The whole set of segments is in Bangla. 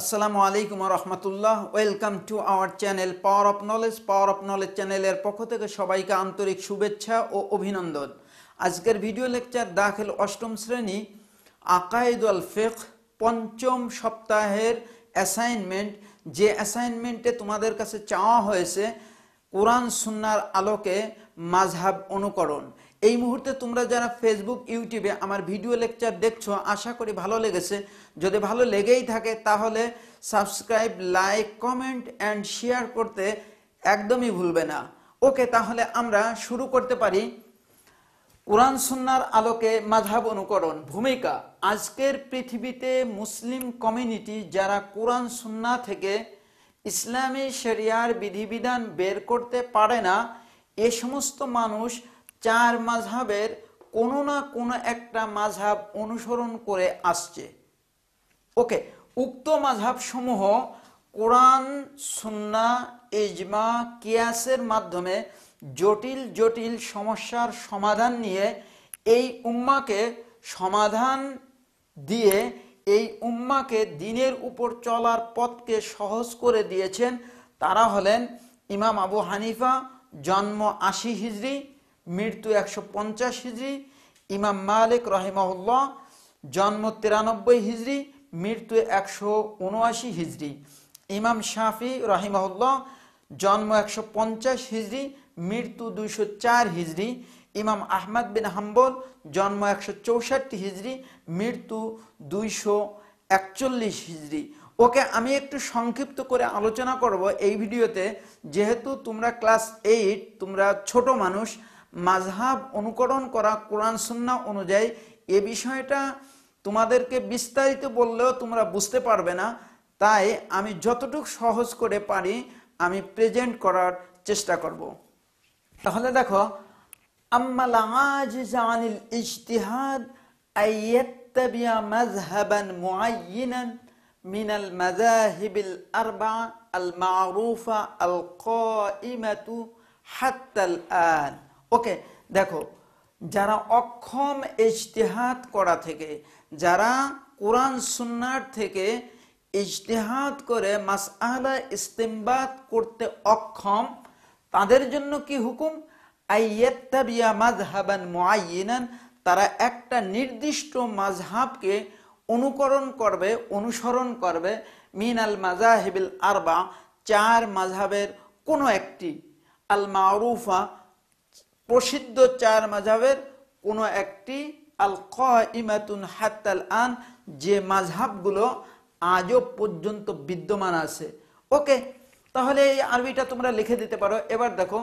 আসসালামু আলাইকুম রহমতুল্লাহ welcome to our channel power of knowledge power of knowledge চ্যানেলের পক্ষ থেকে সবাইকে আন্তরিক শুভেচ্ছা ও অভিনন্দন আজকের ভিডিও লেকচার দাখিল অষ্টম শ্রেণী আকায়েদ আল ফেক পঞ্চম সপ্তাহের অ্যাসাইনমেন্ট যে অ্যাসাইনমেন্টে তোমাদের কাছে চাওয়া হয়েছে কোরআন সুন্নার আলোকে মাঝহাব অনুকরণ এই মুহূর্তে তোমরা যারা ফেসবুক ইউটিউবে আমার ভিডিও লেকচার দেখছো আশা করি ভালো লেগেছে যদি ভালো লেগেই থাকে তাহলে subscribe like comment and share করতে একদমই ভুলবে না ওকে তাহলে আমরা শুরু করতে পারি কোরআন সুন্নার আলোকে মাঝাব অনুকরণ ভূমিকা আজকের পৃথিবীতে মুসলিম কমিউনিটি যারা কোরআন সুন্না থেকে ইসলামী শরিয়ার বিধিবিধান বের করতে পারে না এ সমস্ত মানুষ চার মাঝহাবের কোনো না কোনো একটা মাঝহাব অনুসরণ করে আসছে ওকে উক্ত মাঝহাব সমূহ কোরআন সুন্না ইজমা কিয়াসের মাধ্যমে জটিল জটিল সমস্যার সমাধান নিয়ে এই উম্মাকে সমাধান দিয়ে এই উম্মাকে দিনের উপর চলার পথকে সহজ করে দিয়েছেন তারা হলেন ইমাম আবু হানিফা জন্ম আশি হিজড়ি মৃত্যু একশো পঞ্চাশ হিজড়ি ইমাম মালিক রহিমাউল্লাহ জন্ম তিরানব্বই হিজড়ি মৃত্যু একশো উনআশি হিজড়ি ইমাম শাফি রহিমাউল্লাহ জন্ম একশো পঞ্চাশ হিজড়ি মৃত্যু দুইশো চার হিজড়ি ইমাম আহমদ বিন হাম্বল জন্ম একশো চৌষট্টি হিজড়ি মৃত্যু দুইশো একচল্লিশ হিজড়ি ওকে আমি একটু সংক্ষিপ্ত করে আলোচনা করব এই ভিডিওতে যেহেতু তোমরা ক্লাস এইট তোমরা ছোট মানুষ মাঝহাব অনুকরণ করা কোরআন সুন্না অনুযায়ী এ বিষয়টা তোমাদেরকে বিস্তারিত বললেও তোমরা বুঝতে পারবে না তাই আমি যতটুক সহজ করে পারি আমি প্রেজেন্ট করার চেষ্টা করব। তাহলে দেখো আম্মাল ইজতিহাদ আইয়াত্তাবিয়া মাজহাবান মুআয়িনান আল المذاهب الأربعة ওকে দেখো যারা অক্ষম ইজতেহাত করা থেকে যারা কোরআন সুন্নার থেকে ইজতেহাত করে মাস মাসআলা ইস্তেমবাদ করতে অক্ষম তাদের জন্য কি হুকুম আইয়াত্তাবিয়া মাজহাবান মুআয়িনান তারা একটা নির্দিষ্ট মাজহাবকে অনুকরণ করবে অনুসরণ করবে মিন মিনাল মাজাহিবিল আরবা চার মাজহাবের কোনো একটি আল মারুফা প্রসিদ্ধ চার মাঝাবের কোনো একটি আল ইমাতুন হাত্তাল আন যে মাঝহাবগুলো আজও পর্যন্ত বিদ্যমান আছে ওকে তাহলে এই আরবিটা তোমরা লিখে দিতে পারো এবার দেখো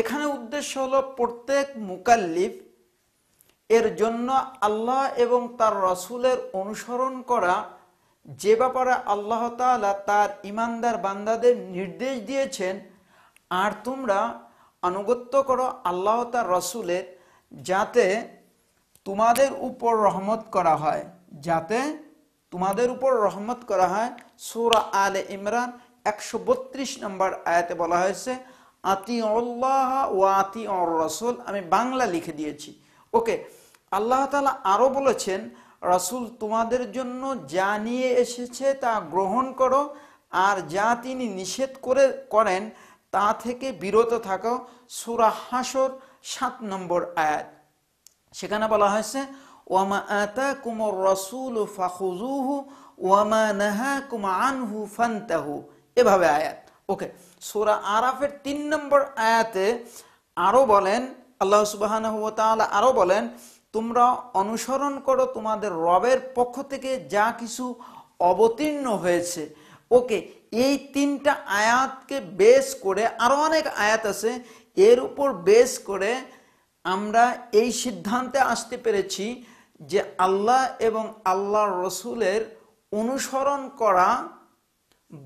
এখানে উদ্দেশ্য হলো প্রত্যেক মুকাল্লিফ এর জন্য আল্লাহ এবং তার রসুলের অনুসরণ করা যে ব্যাপারে আল্লাহ তালা তার ইমানদার বান্দাদের নির্দেশ দিয়েছেন আর তোমরা আনুগত্য করো আল্লাহ তার রসুলের যাতে তোমাদের উপর রহমত করা হয় যাতে তোমাদের উপর রহমত করা হয় সুরা আলে ইমরান একশো বত্রিশ নম্বর আয়াতে বলা হয়েছে আতি আল্লাহ ও আতি অর রসুল আমি বাংলা লিখে দিয়েছি ওকে আল্লাহ তালা আরও বলেছেন রাসুল তোমাদের জন্য যা নিয়ে এসেছে তা গ্রহণ করো আর যা তিনি নিষেধ করে করেন তা থেকে বিরত থাকো সুরা হাসর সাত নম্বর আয়াত সেখানে বলা হয়েছে ওয়ামা আতা কুমর রসুল ফাহুজুহু ওয়ামা নাহা কুমা আনহু ফান্তাহু এভাবে আয়াত ওকে সুরা আরাফের তিন নম্বর আয়াতে আরও বলেন আল্লাহ সুবাহান আরও বলেন তোমরা অনুসরণ করো তোমাদের রবের পক্ষ থেকে যা কিছু অবতীর্ণ হয়েছে ওকে এই তিনটা আয়াতকে বেস করে আরও অনেক আয়াত আছে এর উপর বেস করে আমরা এই সিদ্ধান্তে আসতে পেরেছি যে আল্লাহ এবং আল্লাহ রসুলের অনুসরণ করা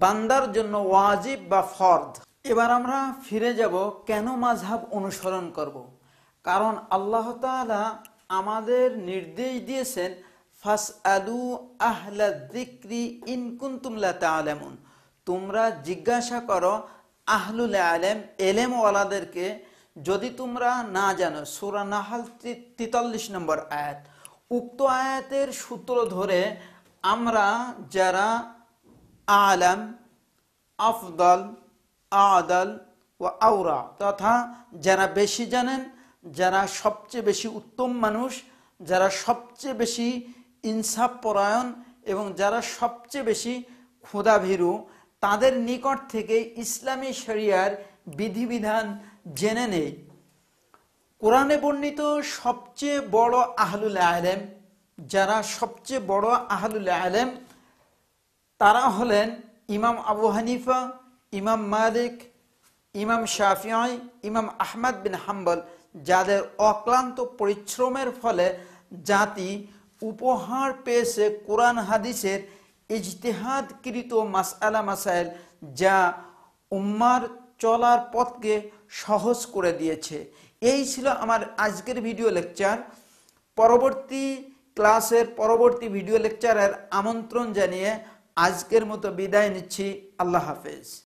বান্দার জন্য ওয়াজিব বা ফর্দ এবার আমরা ফিরে যাব কেন মাঝহাব অনুসরণ করব। কারণ আল্লাহ তালা আমাদের নির্দেশ দিয়েছেন ফাস আলু আহলা দিক্রি ইনকুন্তুমলা আলেমন তোমরা জিজ্ঞাসা করো আহলুল আলেম এলেম ওয়ালাদেরকে যদি তোমরা না জানো সুরা নাহাল তেতাল্লিশ নম্বর আয়াত উক্ত আয়াতের সূত্র ধরে আমরা যারা আলাম আফদল আদল ও আউরা তথা যারা বেশি জানেন যারা সবচেয়ে বেশি উত্তম মানুষ যারা সবচেয়ে বেশি ইনসাফ পরায়ণ এবং যারা সবচেয়ে বেশি ক্ষুদাভীরু তাদের নিকট থেকে ইসলামী শরিয়ার বিধিবিধান জেনে নেই কোরআনে বর্ণিত সবচেয়ে বড় আহলুল আলেম যারা সবচেয়ে বড় আহলুল আলেম তারা হলেন ইমাম আবু হানিফা ইমাম মালিক ইমাম শাফিয়াই ইমাম আহমদ বিন হাম্বল যাদের অক্লান্ত পরিশ্রমের ফলে জাতি উপহার পেয়েছে কোরআন হাদিসের ইজতেহাদকৃত আলা মাসাইল যা উম্মার চলার পথকে সহজ করে দিয়েছে এই ছিল আমার আজকের ভিডিও লেকচার পরবর্তী ক্লাসের পরবর্তী ভিডিও লেকচারের আমন্ত্রণ জানিয়ে আজকের মতো বিদায় নিচ্ছি আল্লাহ হাফেজ